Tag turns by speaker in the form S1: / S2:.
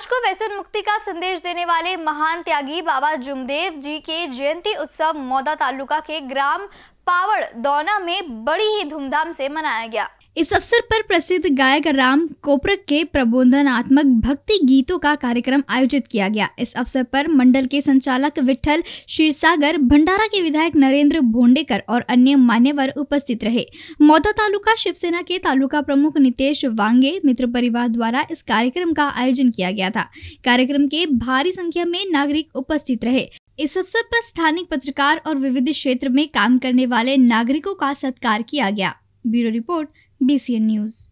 S1: समाज को व्यसन मुक्ति का संदेश देने वाले महान त्यागी बाबा जुमदेव जी के जयंती उत्सव मौदा तालुका के ग्राम पावड़ दौना में बड़ी ही धूमधाम से मनाया गया इस अवसर पर प्रसिद्ध गायक राम कोपरक के प्रबोधनात्मक भक्ति गीतों का कार्यक्रम आयोजित किया गया इस अवसर पर मंडल के संचालक विठल क्षीरसागर भंडारा के विधायक नरेंद्र भोंडेकर और अन्य मान्यवर उपस्थित रहे मौदा तालुका शिवसेना के तालुका प्रमुख नितेश वांगे मित्र परिवार द्वारा इस कार्यक्रम का आयोजन किया गया था कार्यक्रम के भारी संख्या में नागरिक उपस्थित रहे इस अवसर पर स्थानीय पत्रकार और विविध क्षेत्र में काम करने वाले नागरिकों का सत्कार किया गया ब्यूरो रिपोर्ट बीसीएन न्यूज़